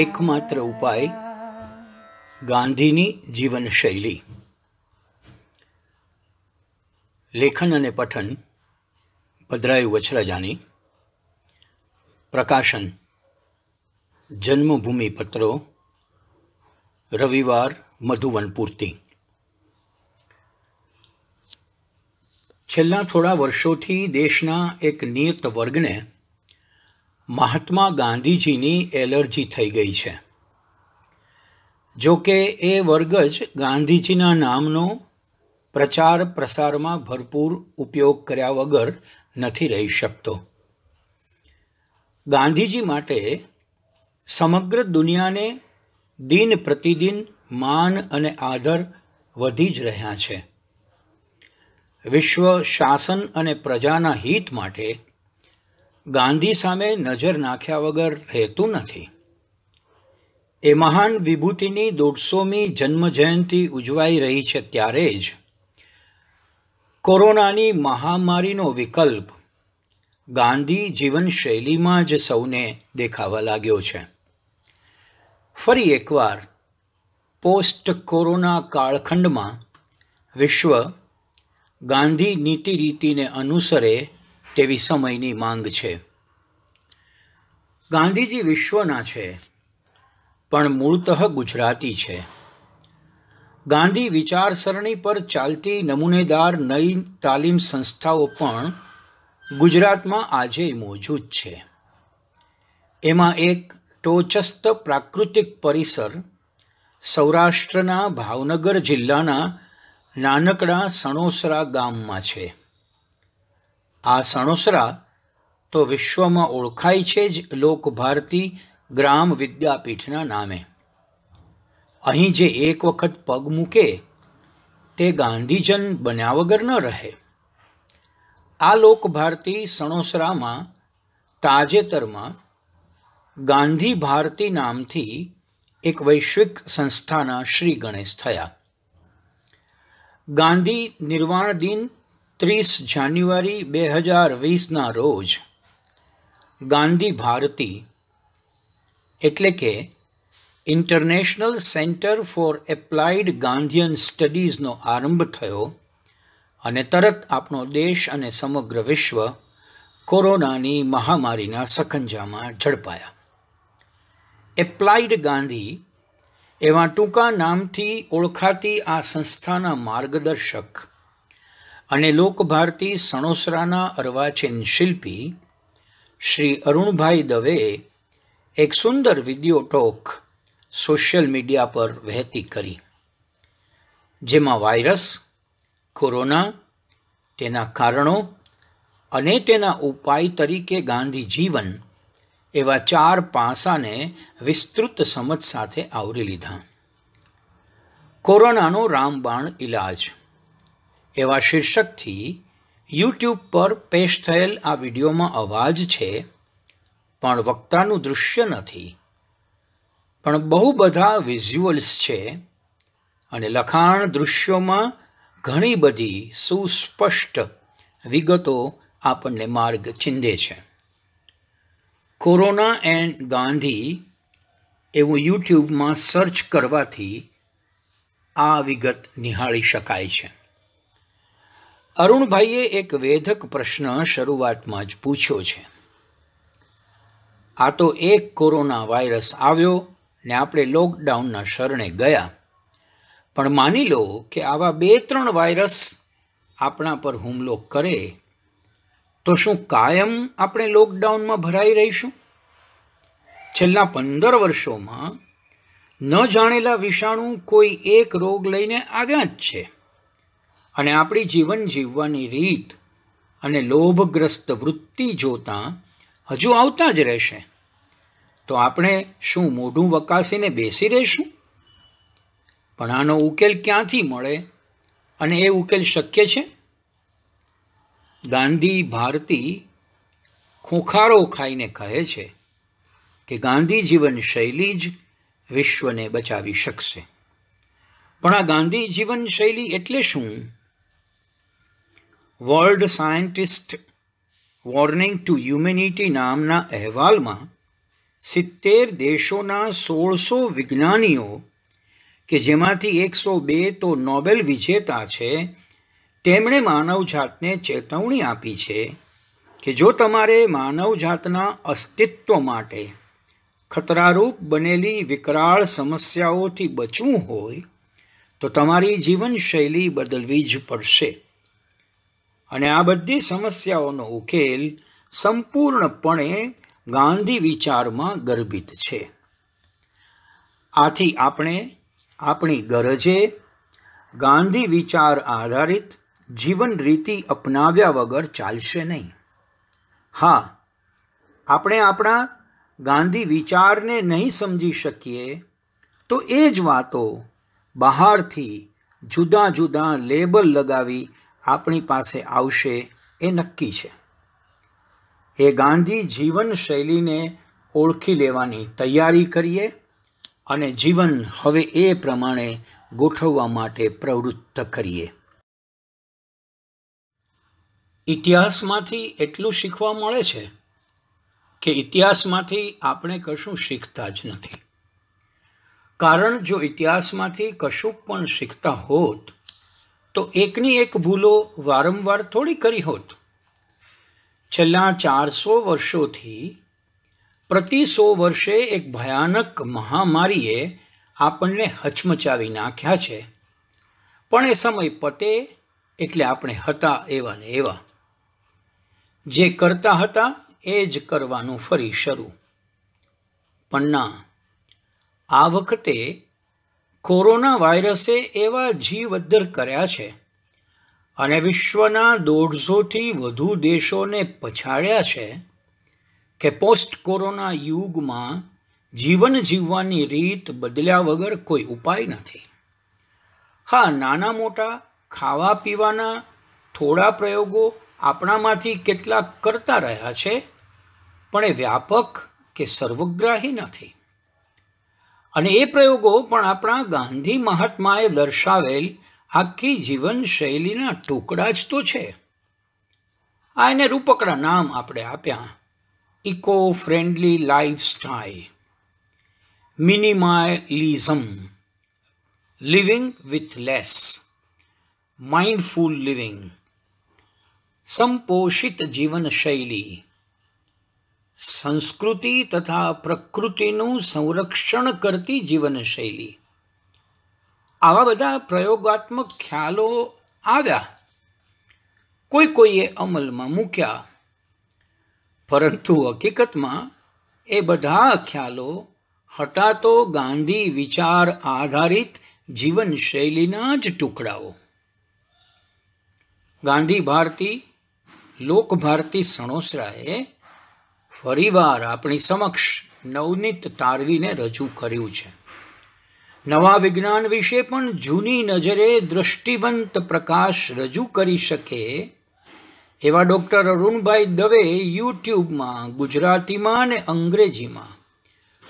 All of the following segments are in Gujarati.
એકમાત્ર ઉપાય ગાંધીની જીવનશૈલી લેખન અને પઠન પધરાયુ વછરાજાની પ્રકાશન જન્મભૂમિ પત્રો રવિવાર મધુવન પૂર્તિ છેલ્લા થોડા વર્ષોથી દેશના એક નિયત વર્ગને મહાત્મા ગાંધીજીની એલર્જી થઈ ગઈ છે જો કે એ વર્ગ જ ગાંધીજીના નામનો પ્રચાર પ્રસારમાં ભરપૂર ઉપયોગ કર્યા વગર નથી રહી શકતો ગાંધીજી માટે સમગ્ર દુનિયાને દિન પ્રતિદિન માન અને આદર વધી જ રહ્યા છે વિશ્વ શાસન અને પ્રજાના હિત માટે ગાંધી સામે નજર નાખ્યા વગર રહેતું નથી એ મહાન વિભૂતિની દોઢસોમી જન્મજયંતિ ઉજવાઈ રહી છે ત્યારે જ કોરોનાની મહામારીનો વિકલ્પ ગાંધી જીવનશૈલીમાં જ સૌને દેખાવા લાગ્યો છે ફરી એકવાર પોસ્ટ કોરોના કાળખંડમાં વિશ્વ ગાંધી નીતિ રીતિને અનુસરે તેવી સમયની માંગ છે ગાંધીજી વિશ્વના છે પણ મૂળતઃ ગુજરાતી છે ગાંધી વિચારસરણી પર ચાલતી નમૂનેદાર નઈ તાલીમ સંસ્થાઓ પણ ગુજરાતમાં આજે મોજૂદ છે એમાં એક ટોચસ્ત પ્રાકૃતિક પરિસર સૌરાષ્ટ્રના ભાવનગર જિલ્લાના નાનકડા સણોસરા ગામમાં છે આ સણોસરા તો વિશ્વમાં ઓળખાય છે જ લોકભારતી ગ્રામ વિદ્યાપીઠના નામે અહીં જે એક વખત પગ મૂકે તે ગાંધીજન બન્યા વગર ન રહે આ લોકભારતી સણોસરામાં તાજેતરમાં ગાંધી ભારતી નામથી એક વૈશ્વિક સંસ્થાના શ્રી ગણેશ થયા ગાંધી નિર્વાણ દિન ત્રીસ જાન્યુઆરી બે હજાર વીસના રોજ ગાંધી ભારતી એટલે કે international centre for applied Gandhian સ્ટડીઝનો આરંભ થયો અને તરત આપણો દેશ અને સમગ્ર વિશ્વ કોરોનાની મહામારીના સખંજામાં ઝડપાયા એપ્લાઇડ ગાંધી એવા ટૂંકા નામથી ઓળખાતી આ સંસ્થાના માર્ગદર્શક અને લોકભારતી સણોસરાના અર્વાચીન શિલ્પી શ્રી અરુણભાઈ દવેએ એક સુંદર વિડીયો ટોક સોશિયલ મીડિયા પર વહેતી કરી જેમાં વાયરસ કોરોના તેના કારણો અને તેના ઉપાય તરીકે ગાંધી જીવન એવા ચાર પાસાને વિસ્તૃત સમજ સાથે આવરી લીધા કોરોનાનો રામબાણ ઇલાજ એવા શીર્ષકથી યુટ્યુબ પર પેશ થયેલ આ વિડીયોમાં અવાજ છે પણ વક્તાનું દૃશ્ય નથી પણ બહુ બધા વિઝ્યુઅલ્સ છે અને લખાણ દૃશ્યોમાં ઘણી બધી સુસ્પષ્ટ વિગતો આપણને માર્ગ ચિંધે છે કોરોના એન્ડ ગાંધી એવું યુટ્યુબમાં સર્ચ કરવાથી આ વિગત નિહાળી શકાય છે અરુણભાઈએ એક વેધક પ્રશ્ન શરૂઆતમાં જ પૂછ્યો છે આ તો એક કોરોના વાયરસ આવ્યો ને આપણે લોકડાઉનના શરણે ગયા પણ માની લો કે આવા બે ત્રણ વાયરસ આપણા પર હુમલો કરે તો શું કાયમ આપણે લોકડાઉનમાં ભરાઈ રહીશું છેલ્લા પંદર વર્ષોમાં ન જાણેલા વિષાણુ કોઈ એક રોગ લઈને આવ્યા જ છે અને આપણી જીવન જીવવાની રીત અને લોભગ્રસ્ત વૃત્તિ જોતાં હજુ આવતા જ રહેશે તો આપણે શું મોઢું વકાસીને બેસી રહીશું પણ આનો ઉકેલ ક્યાંથી મળે અને એ ઉકેલ શક્ય છે ગાંધી ભારતી ખોખારો ખાઈને કહે છે કે ગાંધી જીવન શૈલી જ વિશ્વને બચાવી શકશે પણ આ ગાંધી જીવન શૈલી એટલે શું world scientist warning to humanity નામના અહેવાલમાં સિત્તેર દેશોના સોળસો વિજ્ઞાનીઓ કે જેમાંથી એકસો બે તો નોબેલ વિજેતા છે તેમણે માનવજાતને ચેતવણી આપી છે કે જો તમારે માનવજાતના અસ્તિત્વ માટે ખતરારૂપ બનેલી વિકરાળ સમસ્યાઓથી બચવું હોય તો તમારી જીવનશૈલી બદલવી જ પડશે અને આ બધી સમસ્યાઓનો ઉકેલ સંપૂર્ણપણે ગાંધી વિચારમાં ગર્ભિત છે આથી આપણે આપણી ગરજે ગાંધી વિચાર આધારિત જીવન રીતિ અપનાવ્યા વગર ચાલશે નહીં હા આપણે આપણા ગાંધી વિચારને નહીં સમજી શકીએ તો એ જ વાતો બહારથી જુદા જુદા લેબલ લગાવી આપણી પાસે આવશે એ નક્કી છે એ ગાંધી જીવન શૈલીને ઓળખી લેવાની તૈયારી કરીએ અને જીવન હવે એ પ્રમાણે ગોઠવવા માટે પ્રવૃત્ત કરીએ ઇતિહાસમાંથી એટલું શીખવા મળે છે કે ઇતિહાસમાંથી આપણે કશું શીખતા જ નથી કારણ જો ઇતિહાસમાંથી કશું પણ શીખતા હોત તો એકની એક ભૂલો વારંવાર થોડી કરી હોત છેલ્લા ચારસો વર્ષોથી પ્રતિ સો વર્ષે એક ભયાનક મહામારીએ આપણને હચમચાવી નાખ્યા છે પણ એ સમય પતે એટલે આપણે હતા એવા ને એવા જે કરતા હતા એ જ કરવાનું ફરી શરૂ પણ ના આ વખતે કોરોના વાયરસે એવા જીવદ્દર કર્યા છે અને વિશ્વના દોઢસોથી વધુ દેશોને પછાડ્યા છે કે પોસ્ટ કોરોના યુગમાં જીવન જીવવાની રીત બદલ્યા વગર કોઈ ઉપાય નથી હા નાના મોટા ખાવા પીવાના થોડા પ્રયોગો આપણામાંથી કેટલાક કરતા રહ્યા છે પણ એ વ્યાપક કે સર્વગ્રાહી નથી અને એ પ્રયોગો પણ આપણા ગાંધી મહાત્માએ દર્શાવેલ આખી જીવનશૈલીના ટુકડા જ તો છે આ એને રૂપકડા નામ આપણે આપ્યા eco friendly life lifestyle minimalism living with less mindful living સંપોષિત જીવનશૈલી સંસ્કૃતિ તથા પ્રકૃતિનું સંરક્ષણ કરતી જીવનશૈલી આવા બધા પ્રયોગાત્મક ખ્યાલો આવ્યા કોઈ કોઈએ અમલમાં મૂક્યા પરંતુ હકીકતમાં એ બધા ખ્યાલો હતા તો ગાંધી વિચાર આધારિત જીવનશૈલીના જ ટુકડાઓ ગાંધી ભારતી લોકભારતી સણોસરાએ ફરીવાર આપણી સમક્ષ નવનીત તારવીને રજૂ કર્યું છે નવા વિજ્ઞાન વિશે પણ જૂની નજરે દૃષ્ટિવંત પ્રકાશ રજૂ કરી શકે એવા ડૉક્ટર અરુણભાઈ દવે યુટ્યુબમાં ગુજરાતીમાં અને અંગ્રેજીમાં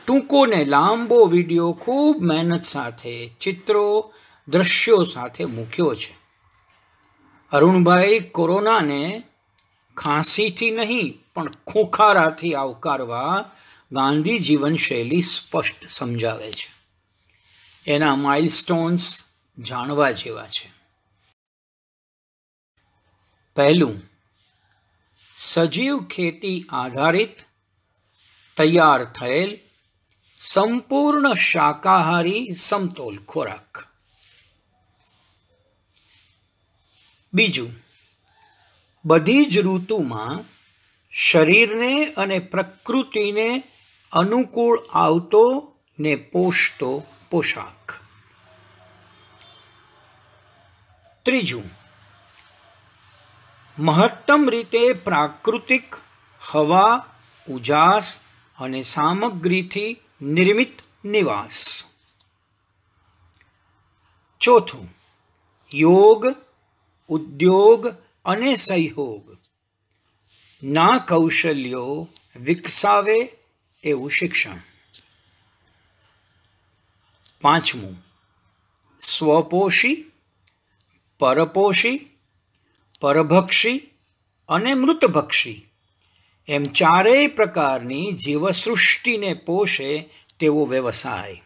ટૂંકો ને લાંબો વિડિયો ખૂબ મહેનત સાથે ચિત્રો દ્રશ્યો સાથે મૂક્યો છે અરુણભાઈ કોરોનાને ખાંસીથી નહીં પણ ખોખારાથી આવકારવા ગાંધી જીવનશૈલી સ્પષ્ટ સમજાવે છે એના માઇલસ્ટોન્સ જાણવા જેવા છે પહેલું સજીવ ખેતી આધારિત તૈયાર થયેલ સંપૂર્ણ શાકાહારી સમતોલ ખોરાક બીજું બધી જ ઋતુમાં શરીરને અને પ્રકૃતિને અનુકૂળ આવતો ને પોષતો પોશાક ત્રીજું મહત્તમ રીતે પ્રાકૃતિક હવા ઉજાસ અને સામગ્રીથી નિર્મિત નિવાસ ચોથું યોગ ઉદ્યોગ અને સહયોગ ના કૌશલ્યો વિકસાવે એવું શિક્ષણ પાંચમું સ્વપોષી પરપોષી પરભક્ષી અને મૃતભક્ષી એમ ચારેય પ્રકારની જીવસૃષ્ટિને પોષે તેવો વ્યવસાય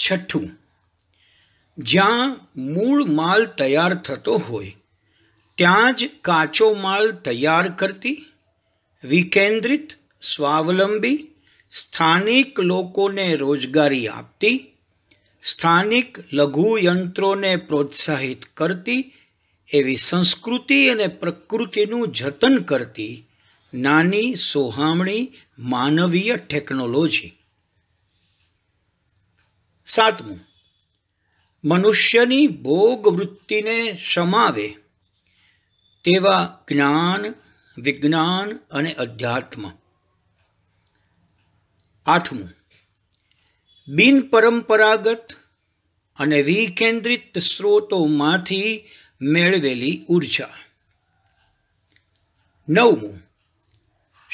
છઠ્ઠું જ્યાં મૂળ માલ તૈયાર થતો હોય ત્યાં જ કાચો માલ તૈયાર કરતી વિકેન્દ્રિત સ્વાવલંબી સ્થાનિક લોકોને રોજગારી આપતી સ્થાનિક લઘુયંત્રોને પ્રોત્સાહિત કરતી એવી સંસ્કૃતિ અને પ્રકૃતિનું જતન કરતી નાની સોહામણી માનવીય ટેકનોલોજી સાતમું મનુષ્યની ભોગ વૃત્તિને સમાવે તેવા જ્ઞાન વિજ્ઞાન અને અધ્યાત્મ આઠમું બિનપરંપરાગત અને વિકેન્દ્રિત સ્ત્રોતોમાંથી મેળવેલી ઉર્જા નવમું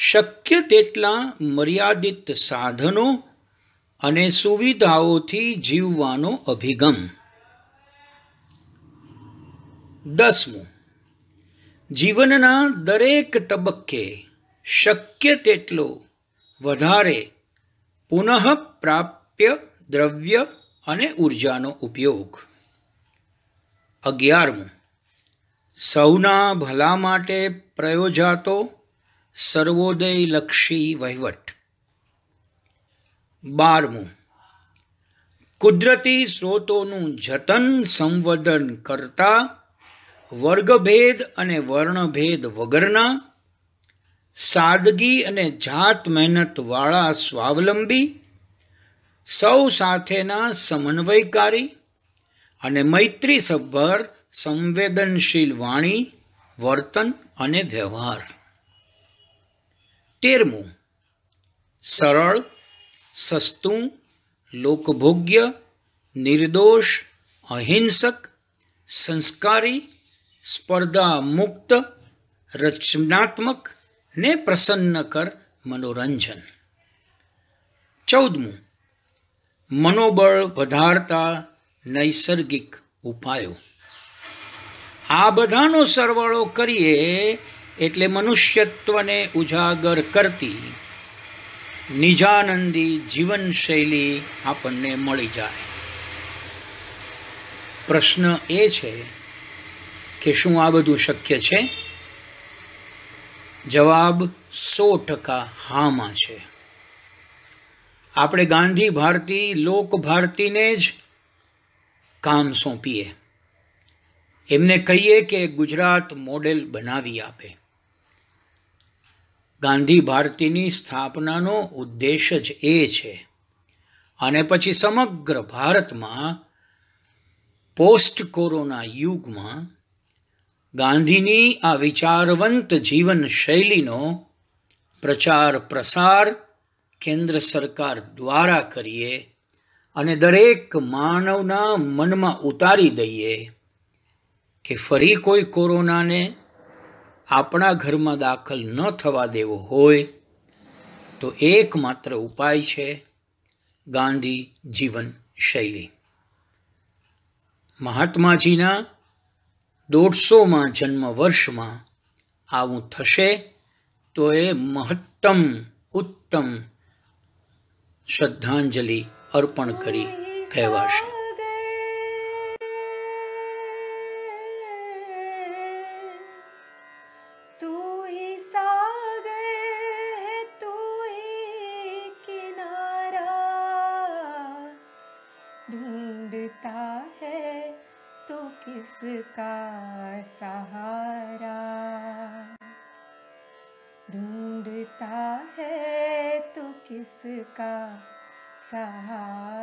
શક્ય તેટલા મર્યાદિત સાધનો અને સુવિધાઓથી જીવવાનો અભિગમ દસમું જીવનના દરેક તબક્કે શક્ય તેટલો વધારે પુનઃપ્રાપ્ય દ્રવ્ય અને ઊર્જાનો ઉપયોગ અગિયારમું સૌના ભલા માટે પ્રયોજાતો સર્વોદયલક્ષી વહીવટ બારમું કુદરતી સ્રોતોનું જતન સંવર્ધન કરતાં વર્ગભેદ અને વર્ણભેદ વગરના સાદગી અને જાત મહેનતવાળા સ્વાવલંબી સૌ સાથેના સમન્વયકારી અને મૈત્રીસભર સંવેદનશીલ વાણી વર્તન અને વ્યવહાર તેરમું સરળ સસ્તું લોકભોગ્ય નિર્દોષ અહિંસક સંસ્કારી સ્પર્ધા મુક્ત રચનાત્મક ને પ્રસન્ન કર મનોરંજન ચૌદમું મનોબળ વધારતા નૈસર્ગિક ઉપાયો આ બધાનો સરવાળો કરીએ એટલે મનુષ્યત્વને ઉજાગર કરતી નિજાનંદી જીવનશૈલી આપણને મળી જાય પ્રશ્ન એ છે કે શું આ બધું શક્ય છે જવાબ સો ટકા હામાં છે આપણે ગાંધી ભારતી લોક ભારતીને જ કામ સોંપીએ એમને કહીએ કે ગુજરાત મોડેલ બનાવી આપે ગાંધી ભારતીની સ્થાપનાનો ઉદ્દેશ જ એ છે અને પછી સમગ્ર ભારતમાં પોસ્ટ કોરોના યુગમાં ગાંધીની આ વિચારવંત જીવન શૈલીનો પ્રચાર પ્રસાર કેન્દ્ર સરકાર દ્વારા કરીએ અને દરેક માનવના મનમાં ઉતારી દઈએ કે ફરી કોઈ કોરોનાને આપણા ઘરમાં દાખલ ન થવા દેવો હોય તો એકમાત્ર ઉપાય છે ગાંધી જીવન શૈલી મહાત્માજીના દોઢસોમાં જન્મ વર્ષમાં આવું થશે તો એ મહત્તમ ઉત્તમ શ્રદ્ધાંજલિ અર્પણ કરી કહેવાશે सहा